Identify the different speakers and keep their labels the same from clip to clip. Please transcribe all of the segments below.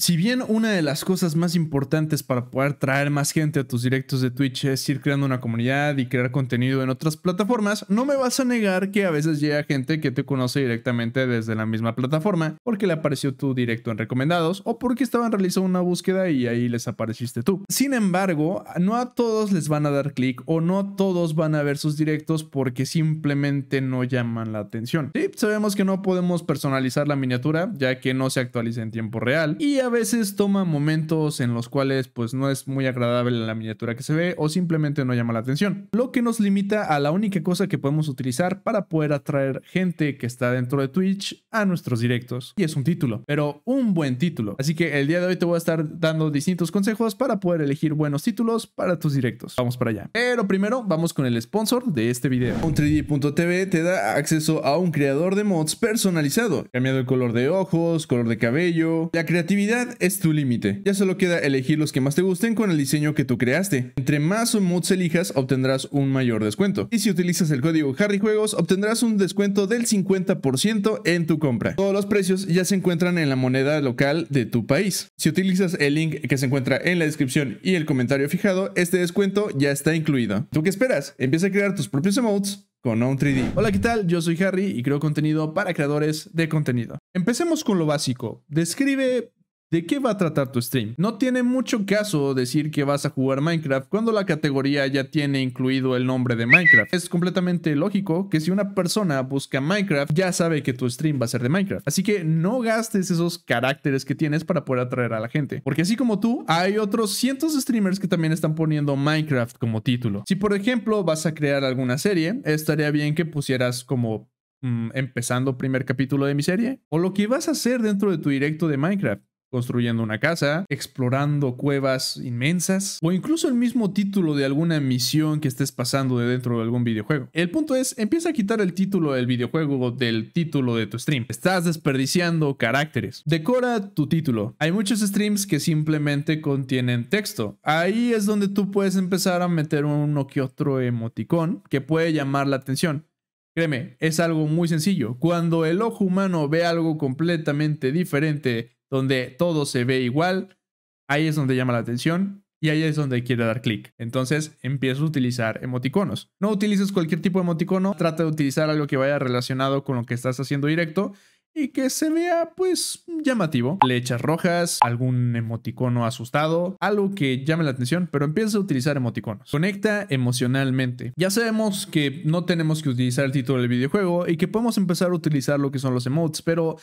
Speaker 1: Si bien una de las cosas más importantes para poder traer más gente a tus directos de Twitch es ir creando una comunidad y crear contenido en otras plataformas, no me vas a negar que a veces llega gente que te conoce directamente desde la misma plataforma porque le apareció tu directo en recomendados o porque estaban realizando una búsqueda y ahí les apareciste tú. Sin embargo, no a todos les van a dar clic o no a todos van a ver sus directos porque simplemente no llaman la atención. Sí, sabemos que no podemos personalizar la miniatura ya que no se actualiza en tiempo real y a veces toma momentos en los cuales pues no es muy agradable la miniatura que se ve o simplemente no llama la atención, lo que nos limita a la única cosa que podemos utilizar para poder atraer gente que está dentro de Twitch a nuestros directos y es un título, pero un buen título. Así que el día de hoy te voy a estar dando distintos consejos para poder elegir buenos títulos para tus directos. Vamos para allá. Pero primero vamos con el sponsor de este video. Un 3 dtv te da acceso a un creador de mods personalizado, cambiando el color de ojos, color de cabello, la creatividad es tu límite. Ya solo queda elegir los que más te gusten con el diseño que tú creaste. Entre más mods elijas, obtendrás un mayor descuento. Y si utilizas el código HarryJuegos, obtendrás un descuento del 50% en tu compra. Todos los precios ya se encuentran en la moneda local de tu país. Si utilizas el link que se encuentra en la descripción y el comentario fijado, este descuento ya está incluido. ¿Tú qué esperas? Empieza a crear tus propios emotes con own 3 d Hola, ¿qué tal? Yo soy Harry y creo contenido para creadores de contenido. Empecemos con lo básico. Describe ¿De qué va a tratar tu stream? No tiene mucho caso decir que vas a jugar Minecraft cuando la categoría ya tiene incluido el nombre de Minecraft. Es completamente lógico que si una persona busca Minecraft ya sabe que tu stream va a ser de Minecraft. Así que no gastes esos caracteres que tienes para poder atraer a la gente. Porque así como tú, hay otros cientos de streamers que también están poniendo Minecraft como título. Si por ejemplo vas a crear alguna serie, estaría bien que pusieras como mm, empezando primer capítulo de mi serie o lo que vas a hacer dentro de tu directo de Minecraft construyendo una casa, explorando cuevas inmensas o incluso el mismo título de alguna misión que estés pasando de dentro de algún videojuego. El punto es, empieza a quitar el título del videojuego del título de tu stream. Estás desperdiciando caracteres. Decora tu título. Hay muchos streams que simplemente contienen texto. Ahí es donde tú puedes empezar a meter uno que otro emoticón que puede llamar la atención. Créeme, es algo muy sencillo. Cuando el ojo humano ve algo completamente diferente donde todo se ve igual, ahí es donde llama la atención y ahí es donde quiere dar clic. Entonces empieza a utilizar emoticonos. No utilices cualquier tipo de emoticono, trata de utilizar algo que vaya relacionado con lo que estás haciendo directo y que se vea pues llamativo. Lechas rojas, algún emoticono asustado, algo que llame la atención, pero empieza a utilizar emoticonos. Conecta emocionalmente. Ya sabemos que no tenemos que utilizar el título del videojuego y que podemos empezar a utilizar lo que son los emotes, pero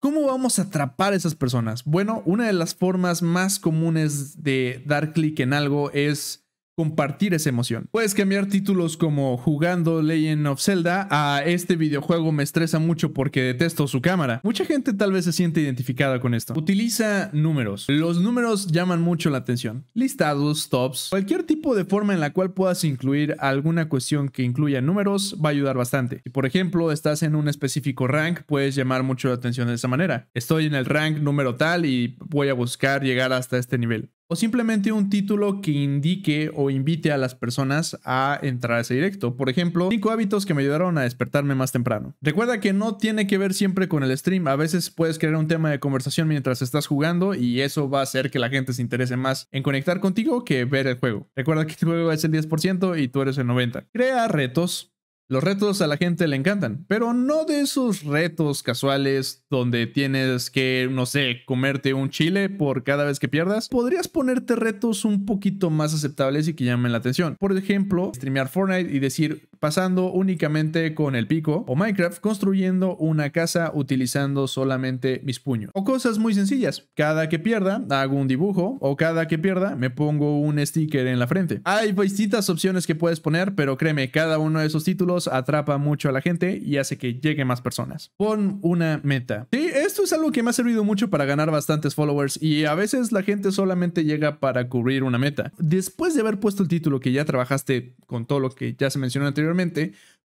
Speaker 1: ¿Cómo vamos a atrapar a esas personas? Bueno, una de las formas más comunes de dar clic en algo es compartir esa emoción. Puedes cambiar títulos como jugando Legend of Zelda a este videojuego me estresa mucho porque detesto su cámara. Mucha gente tal vez se siente identificada con esto. Utiliza números. Los números llaman mucho la atención. Listados, tops, cualquier tipo de forma en la cual puedas incluir alguna cuestión que incluya números va a ayudar bastante. Si por ejemplo estás en un específico rank, puedes llamar mucho la atención de esa manera. Estoy en el rank número tal y voy a buscar llegar hasta este nivel o simplemente un título que indique o invite a las personas a entrar a ese directo. Por ejemplo, 5 hábitos que me ayudaron a despertarme más temprano. Recuerda que no tiene que ver siempre con el stream. A veces puedes crear un tema de conversación mientras estás jugando y eso va a hacer que la gente se interese más en conectar contigo que ver el juego. Recuerda que tu juego es el 10% y tú eres el 90%. Crea retos los retos a la gente le encantan, pero no de esos retos casuales donde tienes que, no sé, comerte un chile por cada vez que pierdas. Podrías ponerte retos un poquito más aceptables y que llamen la atención. Por ejemplo, streamear Fortnite y decir, pasando únicamente con el pico, o Minecraft construyendo una casa utilizando solamente mis puños. O cosas muy sencillas, cada que pierda hago un dibujo, o cada que pierda me pongo un sticker en la frente. Hay distintas opciones que puedes poner, pero créeme, cada uno de esos títulos atrapa mucho a la gente y hace que llegue más personas. Pon una meta. Sí, esto es algo que me ha servido mucho para ganar bastantes followers y a veces la gente solamente llega para cubrir una meta. Después de haber puesto el título que ya trabajaste con todo lo que ya se mencionó anterior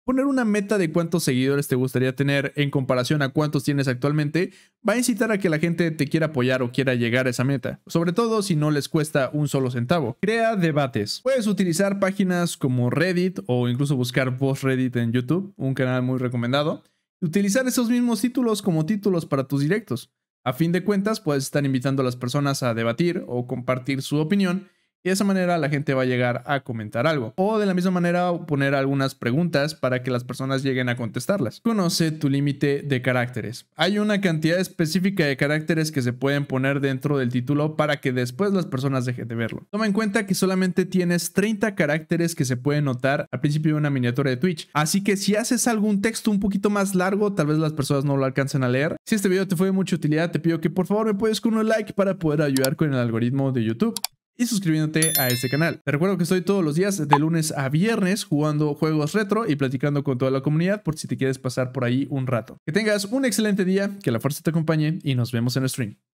Speaker 1: poner una meta de cuántos seguidores te gustaría tener en comparación a cuántos tienes actualmente va a incitar a que la gente te quiera apoyar o quiera llegar a esa meta, sobre todo si no les cuesta un solo centavo. Crea debates. Puedes utilizar páginas como Reddit o incluso buscar Voz Reddit en YouTube, un canal muy recomendado, y utilizar esos mismos títulos como títulos para tus directos. A fin de cuentas, puedes estar invitando a las personas a debatir o compartir su opinión y de esa manera la gente va a llegar a comentar algo. O de la misma manera poner algunas preguntas para que las personas lleguen a contestarlas. Conoce tu límite de caracteres. Hay una cantidad específica de caracteres que se pueden poner dentro del título para que después las personas dejen de verlo. Toma en cuenta que solamente tienes 30 caracteres que se pueden notar al principio de una miniatura de Twitch. Así que si haces algún texto un poquito más largo, tal vez las personas no lo alcancen a leer. Si este video te fue de mucha utilidad, te pido que por favor me puedes con un like para poder ayudar con el algoritmo de YouTube y suscribiéndote a este canal. Te recuerdo que estoy todos los días de lunes a viernes jugando juegos retro y platicando con toda la comunidad por si te quieres pasar por ahí un rato. Que tengas un excelente día, que la fuerza te acompañe y nos vemos en el stream.